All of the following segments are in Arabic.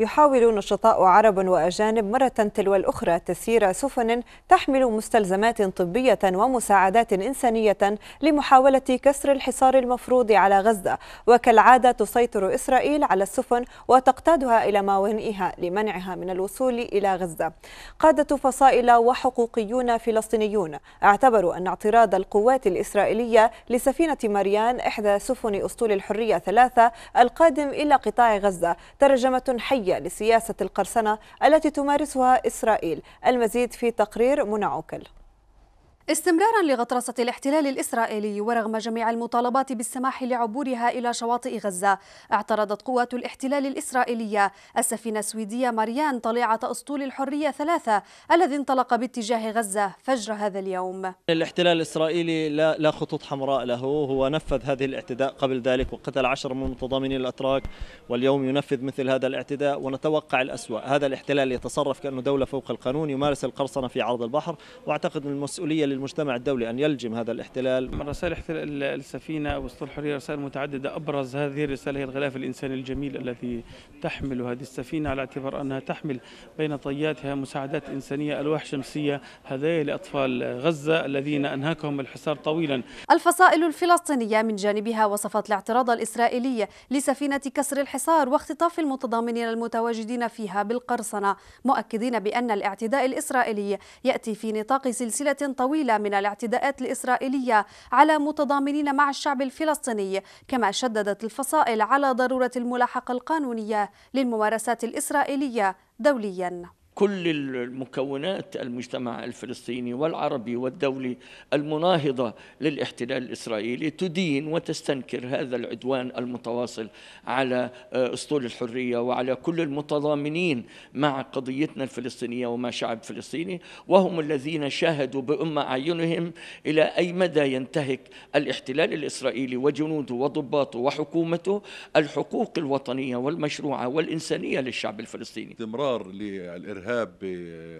يحاول نشطاء عرب وأجانب مرة تلو الأخرى تسيير سفن تحمل مستلزمات طبية ومساعدات إنسانية لمحاولة كسر الحصار المفروض على غزة وكالعادة تسيطر إسرائيل على السفن وتقتادها إلى موانئها لمنعها من الوصول إلى غزة قادة فصائل وحقوقيون فلسطينيون اعتبروا أن اعتراض القوات الإسرائيلية لسفينة مريان إحدى سفن أسطول الحرية ثلاثة القادم إلى قطاع غزة ترجمة حية الدولية لسياسة القرصنة التي تمارسها إسرائيل المزيد في تقرير منى عوكل استمرارا لغطرسة الاحتلال الإسرائيلي ورغم جميع المطالبات بالسماح لعبورها إلى شواطئ غزة اعترضت قوات الاحتلال الإسرائيلية السفينة السويدية ماريان طليعة أسطول الحرية ثلاثة الذي انطلق باتجاه غزة فجر هذا اليوم الاحتلال الإسرائيلي لا, لا خطوط حمراء له هو نفذ هذه الاعتداء قبل ذلك وقتل عشر من متضامني الأتراك واليوم ينفذ مثل هذا الاعتداء ونتوقع الأسوأ هذا الاحتلال يتصرف كأنه دولة فوق القانون يمارس القرصنة في عرض البحر وأعتقد المسؤولية المجتمع الدولي أن يلجم هذا الاحتلال من رسائل احتلال السفينة وسط الحرية رسائل متعددة أبرز هذه الرسالة هي الغلاف الإنساني الجميل الذي تحمل هذه السفينة على اعتبار أنها تحمل بين طياتها مساعدات إنسانية ألواح شمسية هدايا لأطفال غزة الذين أنهاكهم الحصار طويلا الفصائل الفلسطينية من جانبها وصفت الاعتراض الإسرائيلي لسفينة كسر الحصار واختطاف المتضامنين المتواجدين فيها بالقرصنة مؤكدين بأن الاعتداء الإسرائيلي يأتي في نطاق سلسلة طويلة الطويلة من الاعتداءات الإسرائيلية على متضامنين مع الشعب الفلسطيني كما شددت الفصائل على ضرورة الملاحقة القانونية للممارسات الإسرائيلية دولياً كل المكونات المجتمع الفلسطيني والعربي والدولي المناهضه للاحتلال الاسرائيلي تدين وتستنكر هذا العدوان المتواصل على آه، اسطول الحريه وعلى كل المتضامنين مع قضيتنا الفلسطينيه ومع شعب فلسطيني وهم الذين شاهدوا بأم اعينهم الى اي مدى ينتهك الاحتلال الاسرائيلي وجنوده وضباطه وحكومته الحقوق الوطنيه والمشروعه والانسانيه للشعب الفلسطيني استمرار للارهاب الارهاب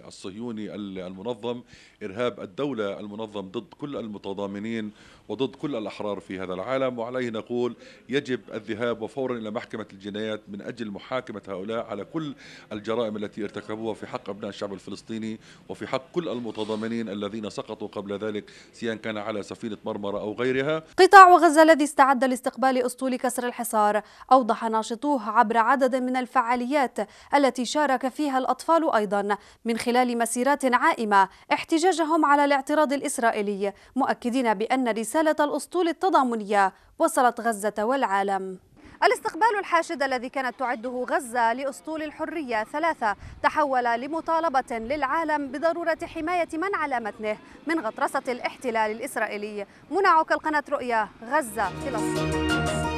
الصهيوني المنظم ارهاب الدوله المنظم ضد كل المتضامنين وضد كل الاحرار في هذا العالم وعليه نقول يجب الذهاب وفورا الى محكمه الجنايات من اجل محاكمه هؤلاء على كل الجرائم التي ارتكبوها في حق ابناء الشعب الفلسطيني وفي حق كل المتضامنين الذين سقطوا قبل ذلك سواء كان على سفينه مرمره او غيرها قطاع غزه الذي استعد لاستقبال اسطول كسر الحصار اوضح ناشطوه عبر عدد من الفعاليات التي شارك فيها الاطفال أيضا من خلال مسيرات عائمة احتجاجهم على الاعتراض الإسرائيلي مؤكدين بأن رسالة الأسطول التضامنية وصلت غزة والعالم الاستقبال الحاشد الذي كانت تعده غزة لأسطول الحرية ثلاثة تحول لمطالبة للعالم بضرورة حماية من على متنه من غطرسة الاحتلال الإسرائيلي منعك القناة رؤيا غزة فلسطين